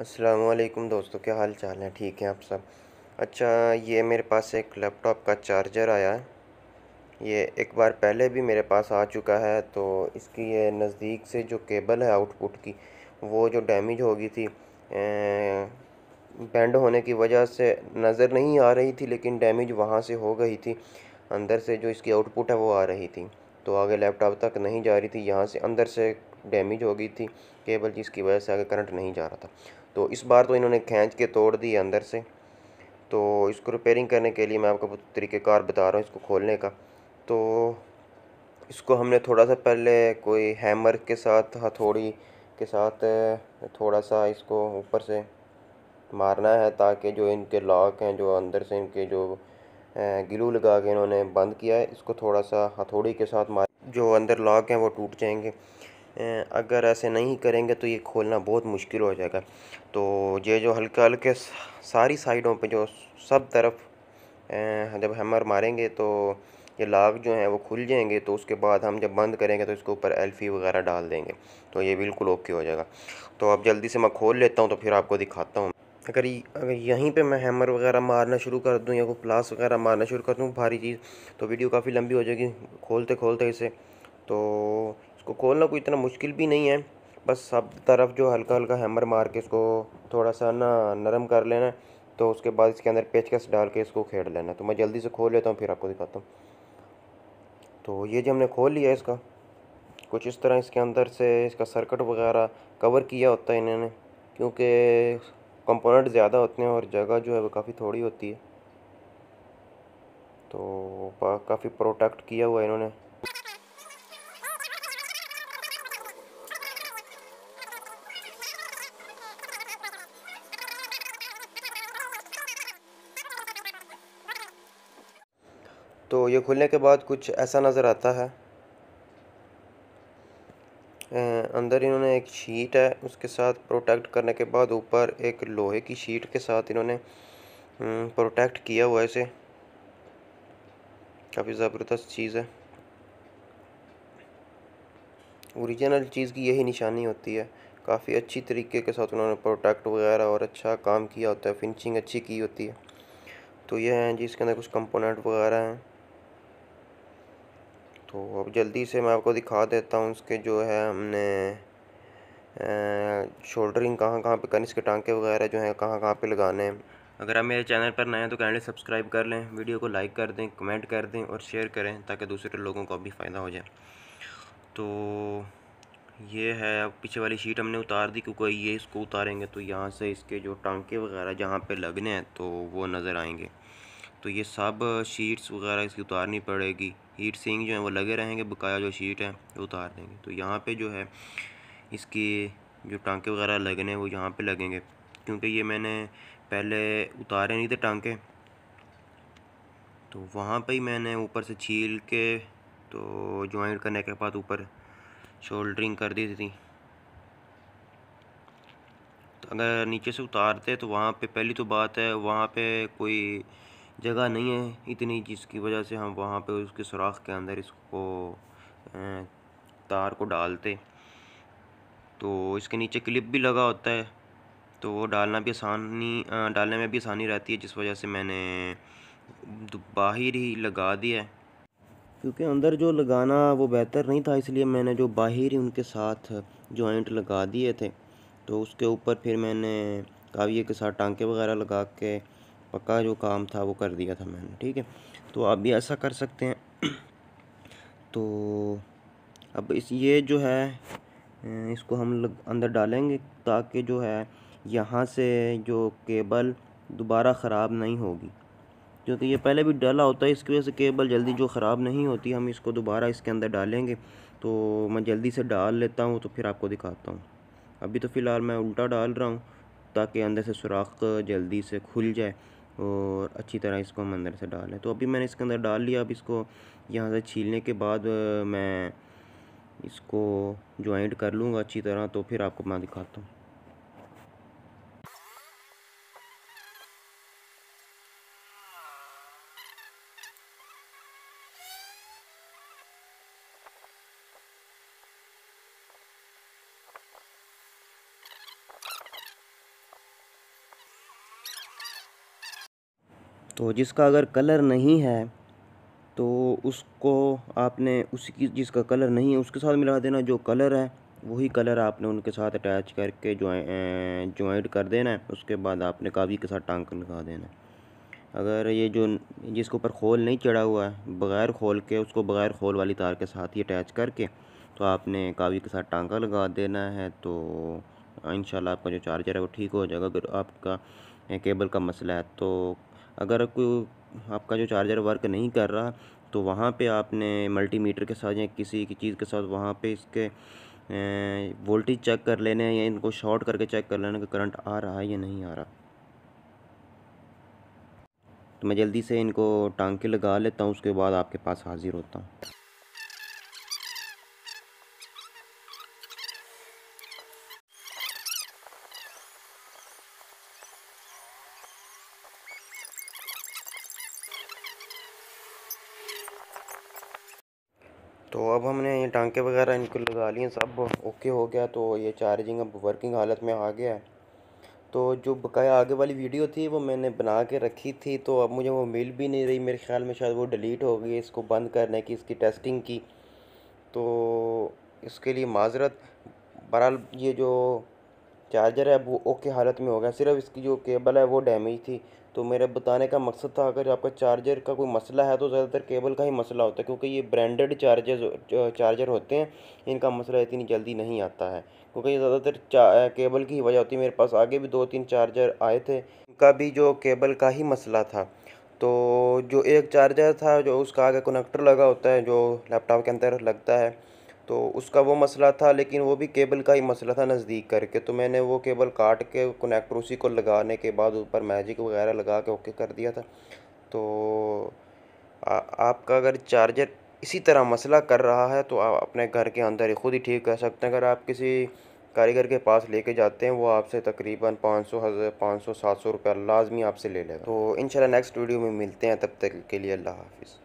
असलम दोस्तों क्या हाल चाल है ठीक हैं आप सब अच्छा ये मेरे पास एक लैपटॉप का चार्जर आया है ये एक बार पहले भी मेरे पास आ चुका है तो इसकी ये नज़दीक से जो केबल है आउटपुट की वो जो डैमेज हो गई थी अं, बैंड होने की वजह से नज़र नहीं आ रही थी लेकिन डैमेज वहाँ से हो गई थी अंदर से जो इसकी आउटपुट है वो आ रही थी तो आगे लैपटॉप तक नहीं जा रही थी यहाँ से अंदर से डैमेज हो गई थी केबल जिसकी वजह से आगे करंट नहीं जा रहा था तो इस बार तो इन्होंने खींच के तोड़ दी अंदर से तो इसको रिपेयरिंग करने के लिए मैं आपको तरीक़ेकार बता रहा हूँ इसको खोलने का तो इसको हमने थोड़ा सा पहले कोई हैमर के साथ हथौड़ी के साथ थोड़ा सा इसको ऊपर से मारना है ताकि जो इनके लॉक हैं जो अंदर से इनके जो गिलू लगा के इन्होंने बंद किया है इसको थोड़ा सा हथौड़ी के साथ मार जो अंदर लॉक हैं वो टूट जाएंगे अगर ऐसे नहीं करेंगे तो ये खोलना बहुत मुश्किल हो जाएगा तो ये जो हल्के हल्के सारी साइडों पे जो सब तरफ जब हैमर मारेंगे तो ये लाग जो हैं वो खुल जाएंगे तो उसके बाद हम जब बंद करेंगे तो इसके ऊपर एल्फी वगैरह डाल देंगे तो ये बिल्कुल ओके हो जाएगा तो अब जल्दी से मैं खोल लेता हूँ तो फिर आपको दिखाता हूँ अगर अगर यहीं पे मैं हैमर वगैरह मारना शुरू कर दूं या कोई प्लास वगैरह मारना शुरू कर दूं भारी चीज़ तो वीडियो काफ़ी लंबी हो जाएगी खोलते खोलते इसे तो इसको खोलना कोई इतना मुश्किल भी नहीं है बस सब तरफ जो हल्का हल्का हैमर मार के इसको थोड़ा सा ना नरम कर लेना तो उसके बाद इसके अंदर पेचकस डाल के इसको खेड़ लेना तो मैं जल्दी से खोल लेता हूँ फिर आपको दिखाता हूँ तो ये जो हमने खोल लिया इसका कुछ इस तरह इसके अंदर से इसका सर्कट वगैरह कवर किया होता है इन्होंने क्योंकि कंपोनेंट ज़्यादा होते हैं और जगह जो है वो काफ़ी थोड़ी होती है तो काफ़ी प्रोटेक्ट किया हुआ है इन्होंने तो ये खुलने के बाद कुछ ऐसा नज़र आता है अंदर इन्होंने एक शीट है उसके साथ प्रोटेक्ट करने के बाद ऊपर एक लोहे की शीट के साथ इन्होंने प्रोटेक्ट किया हुआ है इसे काफ़ी ज़बरदस्त चीज़ है ओरिजिनल चीज़ की यही निशानी होती है काफ़ी अच्छी तरीके के साथ उन्होंने प्रोटेक्ट वगैरह और अच्छा काम किया होता है फिनिशिंग अच्छी की होती है तो ये हैं जी इसके अंदर कुछ कंपोनेंट वगैरह हैं तो अब जल्दी से मैं आपको दिखा देता हूँ उसके जो है हमने शोल्डरिंग कहाँ कहाँ पे करनी इसके टांके वगैरह जो हैं कहाँ कहाँ पे लगाने हैं अगर आप मेरे चैनल पर नए हैं तो कैंडली सब्सक्राइब कर लें वीडियो को लाइक कर दें कमेंट कर दें और शेयर करें ताकि दूसरे लोगों को भी फ़ायदा हो जाए तो ये है अब पीछे वाली शीट हमने उतार दी क्योंकि ये इसको उतारेंगे तो यहाँ से इसके जो टांके वगैरह जहाँ पे लगने हैं तो वो नज़र आएंगे तो ये सब शीट्स वगैरह इसकी उतारनी पड़ेगी हीट सिंग जो है वो लगे रहेंगे बकाया जो शीट है वो उतार देंगे तो यहाँ पे जो है इसकी जो टांके वगैरह लगने हैं वो यहाँ पे लगेंगे क्योंकि ये मैंने पहले उतारे नहीं थे टांके तो वहाँ पे ही मैंने ऊपर से छील के तो ज्वाइंट करने के बाद ऊपर शोल्डरिंग कर दी थी तो अगर नीचे से उतारते तो वहाँ पर पहली तो बात है वहाँ पर कोई जगह नहीं है इतनी जिसकी वजह से हम वहाँ पे उसके सुराख के अंदर इसको तार को डालते तो इसके नीचे क्लिप भी लगा होता है तो वो डालना भी आसानी डालने में भी आसानी रहती है जिस वजह से मैंने बाहर ही लगा दिया है क्योंकि अंदर जो लगाना वो बेहतर नहीं था इसलिए मैंने जो बाहर ही उनके साथ जॉइंट लगा दिए थे तो उसके ऊपर फिर मैंने काविये के साथ टांके वगैरह लगा के पक्का जो काम था वो कर दिया था मैंने ठीक है तो आप भी ऐसा कर सकते हैं तो अब इस ये जो है इसको हम लग, अंदर डालेंगे ताकि जो है यहाँ से जो केबल दोबारा ख़राब नहीं होगी क्योंकि ये पहले भी डाला होता है इसकी वजह से केबल जल्दी जो ख़राब नहीं होती हम इसको दोबारा इसके अंदर डालेंगे तो मैं जल्दी से डाल लेता हूँ तो फिर आपको दिखाता हूँ अभी तो फ़िलहाल मैं उल्टा डाल रहा हूँ ताकि अंदर से सुराख जल्दी से खुल जाए और अच्छी तरह इसको हम अंदर से डालें तो अभी मैंने इसके अंदर डाल लिया अब इसको यहाँ से छीलने के बाद मैं इसको जॉइंट कर लूँगा अच्छी तरह तो फिर आपको मैं दिखाता हूँ तो जिसका अगर कलर नहीं है तो उसको आपने उसकी जिसका कलर नहीं है उसके साथ मिला देना जो कलर है वही कलर आपने उनके साथ अटैच करके ज्वाइंट कर देना है उसके बाद आपने काबी के साथ टांग लगा देना है अगर ये जो जिसके ऊपर खोल नहीं चढ़ा हुआ है बग़ैर खोल के उसको बग़ैर खोल वाली तार के साथ ही अटैच करके तो आपने काबी के साथ टांका लगा देना है तो इन आपका जो चार्जर है वो ठीक हो जाएगा अगर आपका केबल का मसला है तो अगर कोई आपका जो चार्जर वर्क नहीं कर रहा तो वहाँ पे आपने मल्टीमीटर के साथ या किसी की चीज़ के साथ वहाँ पे इसके वोल्टेज चेक कर लेने या इनको शॉर्ट करके चेक कर लेना कि करंट आ रहा है या नहीं आ रहा तो मैं जल्दी से इनको टांके लगा लेता हूँ उसके बाद आपके पास हाज़िर होता हूँ तो अब हमने ये टांके वगैरह इनको लगा लिए सब ओके हो गया तो ये चार्जिंग अब वर्किंग हालत में आ गया है तो जो बकाया आगे वाली वीडियो थी वो मैंने बना के रखी थी तो अब मुझे वो मिल भी नहीं रही मेरे ख्याल में शायद वो डिलीट हो गई इसको बंद करने की इसकी टेस्टिंग की तो इसके लिए माजरत बहरहाल ये जो चार्जर है वो ओके हालत में हो गया सिर्फ इसकी जो केबल है वो डैमेज थी तो मेरे बताने का मकसद था अगर आपका चार्जर का कोई मसला है तो ज़्यादातर केबल का ही मसला होता है क्योंकि ये ब्रांडेड चार्जर चार्जर होते हैं इनका मसला इतनी जल्दी नहीं आता है क्योंकि ये ज़्यादातर केबल की ही वजह होती है मेरे पास आगे भी दो तीन चार्जर आए थे इनका भी जो केबल का ही मसला था तो जो एक चार्जर था जो उसका आगे कनेक्टर लगा होता है जो लैपटॉप के अंदर लगता है तो उसका वो मसला था लेकिन वो भी केबल का ही मसला था नज़दीक करके तो मैंने वो केबल काट के कनेक्टर उसी को लगाने के बाद ऊपर मैजिक वगैरह लगा के ओके कर दिया था तो आ, आपका अगर चार्जर इसी तरह मसला कर रहा है तो आप अपने घर के अंदर ही खुद ही ठीक कर सकते हैं अगर आप किसी कारीगर के पास लेके जाते हैं वो आपसे तकरीबन पाँच सौ हज़ार पाँच सौ सात सौ रुपया लाजमी आपसे ले लेगा तो इन नेक्स्ट वीडियो में मिलते हैं तब तक के लिए अल्लाह हाफिज़